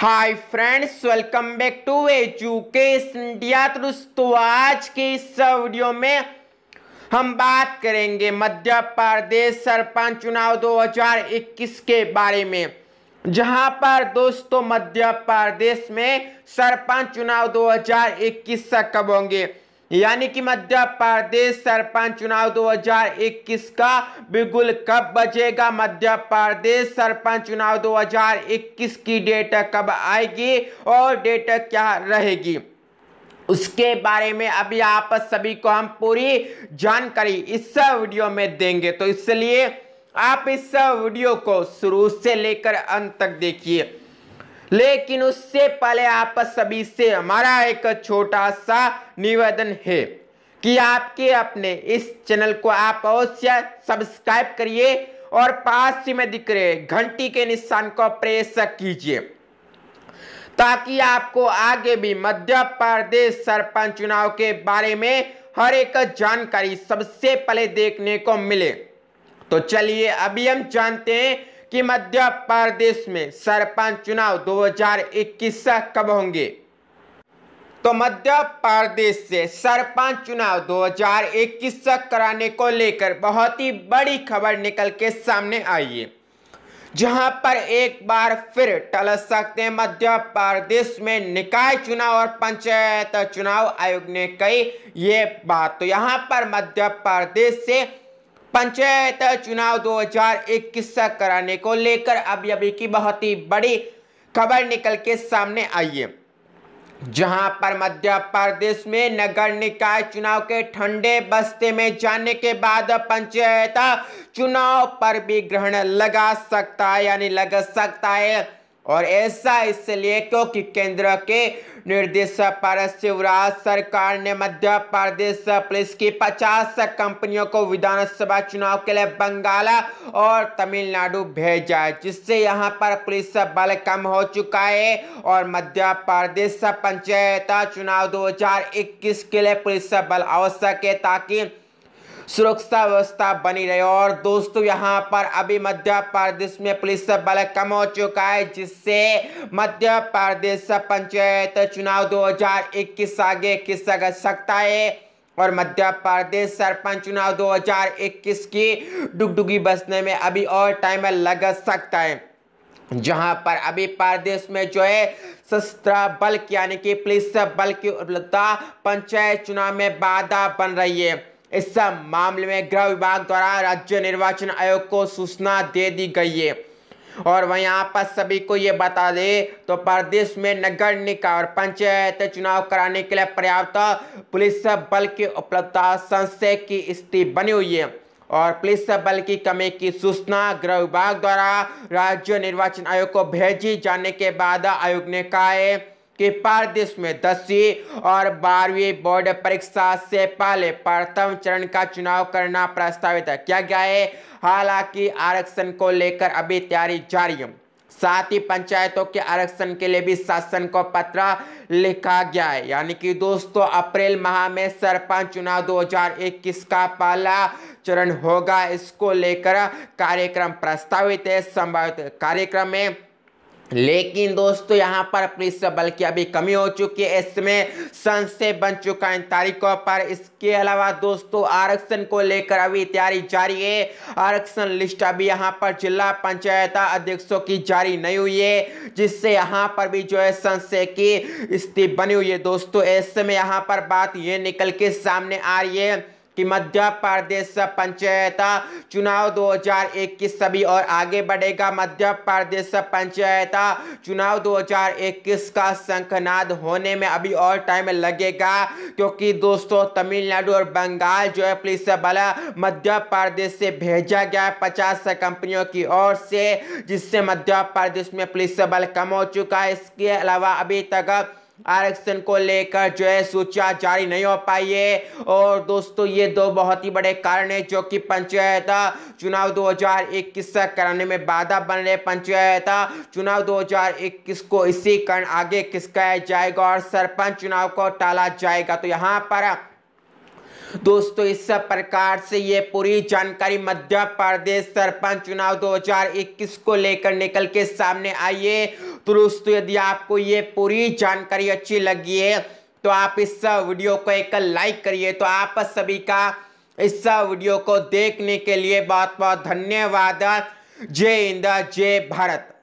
hi friends welcome back to education India दोस्तों आज के इस वीडियो में हम बात करेंगे मध्य प्रदेश सरपंच चुनाव 2021 के बारे में जहां पर दोस्तों मध्य प्रदेश में सरपंच चुनाव 2021 तक कब होंगे यानी कि मध्य प्रदेश सरपंच चुनाव 2021 का बिगुल कब बजेगा मध्य प्रदेश सरपंच चुनाव 2021 की डेट कब आएगी और डेट क्या रहेगी उसके बारे में अभी आप सभी को हम पूरी जानकारी इस वीडियो में देंगे तो इसलिए आप इस वीडियो को शुरू से लेकर अंत तक देखिए लेकिन उससे पहले आप सभी से हमारा एक छोटा सा निवेदन है कि आपके अपने इस चैनल को आप अवश्य सब्सक्राइब करिए और पास में दिख रहे घंटी के निशान को प्रेस कीजिए ताकि आपको आगे भी मध्य प्रदेश सरपंच चुनाव के बारे में हर एक जानकारी सबसे पहले देखने को मिले तो चलिए अभी हम जानते हैं कि मध्य प्रदेश में सरपंच चुनाव 2021 से कब होंगे तो मध्य प्रदेश से सरपंच चुनाव 2021 से कराने को लेकर बहुत ही बड़ी खबर निकल के सामने आई है जहां पर एक बार फिर टल सकते हैं मध्य प्रदेश में निकाय चुनाव और पंचायत चुनाव आयोग ने कही ये बात तो यहां पर मध्य प्रदेश से पंचायत चुनाव 2021 कराने को लेकर अभी अभी की बहुत ही बड़ी खबर निकल के सामने आई है जहां पर मध्य प्रदेश में नगर निकाय चुनाव के ठंडे बस्ते में जाने के बाद पंचायत चुनाव पर भी ग्रहण लगा सकता है यानी लग सकता है और ऐसा इसलिए क्योंकि केंद्र के निर्देश पर शिवराज सरकार ने मध्य प्रदेश पुलिस की 50 कंपनियों को विधानसभा चुनाव के लिए बंगाल और तमिलनाडु भेजा है जिससे यहाँ पर पुलिस बल कम हो चुका है और मध्य प्रदेश पंचायत चुनाव 2021 के लिए पुलिस बल आवश्यक है ताकि सुरक्षा व्यवस्था बनी रहे और दोस्तों यहाँ पर अभी मध्य प्रदेश में पुलिस बल कम हो चुका है जिससे मध्य प्रदेश पंचायत चुनाव 2021 आगे किसा कर सकता है और मध्य प्रदेश सरपंच चुनाव 2021 की डुगडुगी बसने में अभी और टाइम लग सकता है जहां पर अभी प्रदेश में जो है सस्त्र बल यानी कि पुलिस बल की उपलब्धता पंचायत चुनाव में बाधा बन रही है इस मामले में गृह विभाग द्वारा राज्य निर्वाचन आयोग को सूचना दे दी गई है और वहीं यहाँ पर सभी को ये बता दे तो प्रदेश में नगर निकाय और पंचायत चुनाव कराने के लिए पर्याप्त पुलिस बल की उपलब्धता संशय की स्थिति बनी हुई है और पुलिस बल की कमी की सूचना गृह विभाग द्वारा राज्य निर्वाचन आयोग को भेजी जाने के बाद आयोग ने कहा है कि प्रदेश में दसवीं और बारहवीं बोर्ड परीक्षा से पहले प्रथम चरण का चुनाव करना प्रस्तावित है क्या गया है हालांकि आरक्षण को लेकर अभी तैयारी जारी है साथ ही पंचायतों के आरक्षण के लिए भी शासन को पत्र लिखा गया है यानी कि दोस्तों अप्रैल माह में सरपंच चुनाव 2021 का पहला चरण होगा इसको लेकर कार्यक्रम प्रस्तावित है संभावित कार्यक्रम में लेकिन दोस्तों यहाँ पर पुलिस बल की अभी कमी हो चुकी है इसमें संशय बन चुका है इन तारीखों पर इसके अलावा दोस्तों आरक्षण को लेकर अभी तैयारी जारी है आरक्षण लिस्ट अभी यहाँ पर जिला पंचायत अध्यक्षों की जारी नहीं हुई है जिससे यहाँ पर भी जो है संशय की स्थिति बनी हुई है दोस्तों ऐसे में यहाँ पर बात ये निकल के सामने आ रही है कि मध्य प्रदेश पंचायत चुनाव 2021 सभी और आगे बढ़ेगा मध्य प्रदेश पंचायत चुनाव 2021 का शंखनाद होने में अभी और टाइम लगेगा क्योंकि दोस्तों तमिलनाडु और बंगाल जो है पुलिस बल मध्य प्रदेश से भेजा गया है पचास कंपनियों की ओर से जिससे मध्य प्रदेश में पुलिस बल कम हो चुका है इसके अलावा अभी तक आरक्षण को लेकर जो है सूचना जारी नहीं हो पाई है और दोस्तों ये दो बहुत ही बड़े कारण है जो कि पंचायत चुनाव 2021 से कराने में बाधा बन रहे पंचायत चुनाव 2021 को इसी कारण आगे किसका जाएगा और सरपंच चुनाव को टाला जाएगा तो यहाँ पर दोस्तों इस प्रकार से ये पूरी जानकारी मध्य प्रदेश सरपंच चुनाव 2021 को लेकर निकल के सामने आई है तो दोस्तों यदि आपको ये पूरी जानकारी अच्छी लगी है तो आप इस वीडियो को एक लाइक करिए तो आप सभी का इस वीडियो को देखने के लिए बहुत बहुत धन्यवाद जय हिंद जय भारत